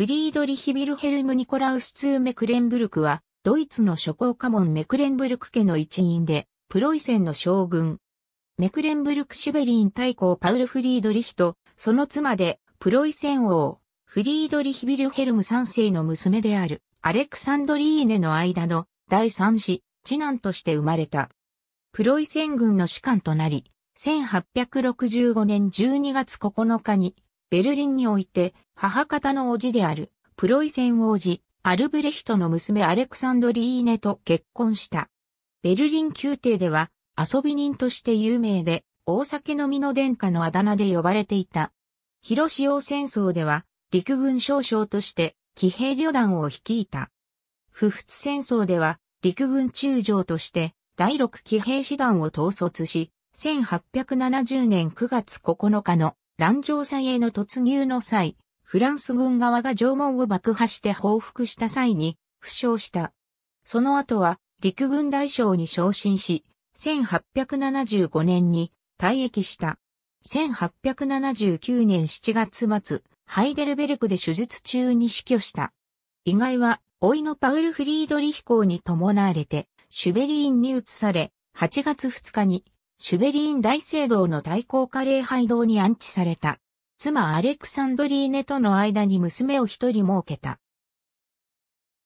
フリードリヒ・ビルヘルム・ニコラウス・ツー・メクレンブルクは、ドイツの諸侯家門メクレンブルク家の一員で、プロイセンの将軍。メクレンブルク・シュベリン大公パウル・フリードリヒと、その妻で、プロイセン王、フリードリヒ・ビルヘルム3世の娘である、アレクサンドリーネの間の第三子、次男として生まれた。プロイセン軍の士官となり、1865年12月9日にベルリンにおいて、母方の叔父である、プロイセン王子、アルブレヒトの娘アレクサンドリーネと結婚した。ベルリン宮廷では、遊び人として有名で、大酒飲みの殿下のあだ名で呼ばれていた。広潮戦争では、陸軍少将として、騎兵旅団を率いた。不仏戦争では、陸軍中将として、第六騎兵師団を統率し、1870年9月9日の乱城祭への突入の際、フランス軍側が城門を爆破して報復した際に、負傷した。その後は、陸軍大将に昇進し、1875年に退役した。1879年7月末、ハイデルベルクで手術中に死去した。意外は、老いのパウル・フリードリヒ公に伴われて、シュベリーンに移され、8月2日にシュベリーン大聖堂の大公家礼拝堂に安置された。妻アレクサンドリーネとの間に娘を一人設けた。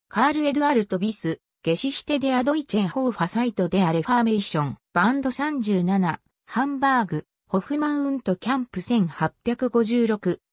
カール・エドアルト・ビス、ゲシヒテ・デア・ドイチェン・ホーファサイト・デア・レファーメーション、バンド37、ハンバーグ、ホフマウント・キャンプ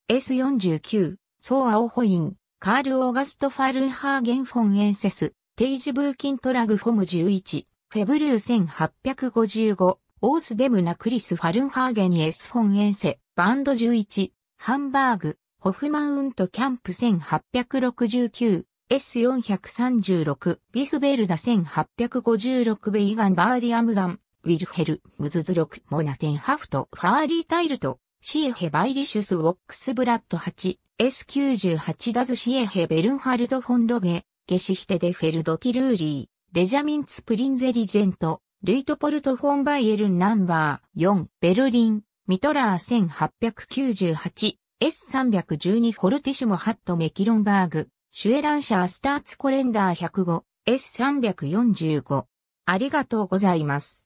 1856S49、ソーア・オホイン、カール・オーガスト・ファルンハーゲン・フォン・エンセス、テイジ・ブーキントラグ・フォム11、フェブルー1855、オースデムナクリス・ファルンハーゲン・エス・フォン・エンセ、バンド11、ハンバーグ、ホフマウント・キャンプ1869、S436、ビスベルダ1856ベイガン・バーリアムガン、ウィルヘル、ムズズロク、モナテン・ハフト、ファーリー・タイルト、シエヘ・バイリシュス・ウォックス・ブラッド8、S98 ダズ・シエヘ・ベルンハルト・フォン・ロゲ、ゲシヒテ・デ・フェルド・ティルーリー、レジャミンツ・プリンゼリジェント、ルイトポルト・フォン・バイエルンナンバー4、ベルリン、ミトラー 1898S312 ホルティシモ・ハット・メキロンバーグ、シュエランシャー・スターツ・コレンダー 105S345。ありがとうございます。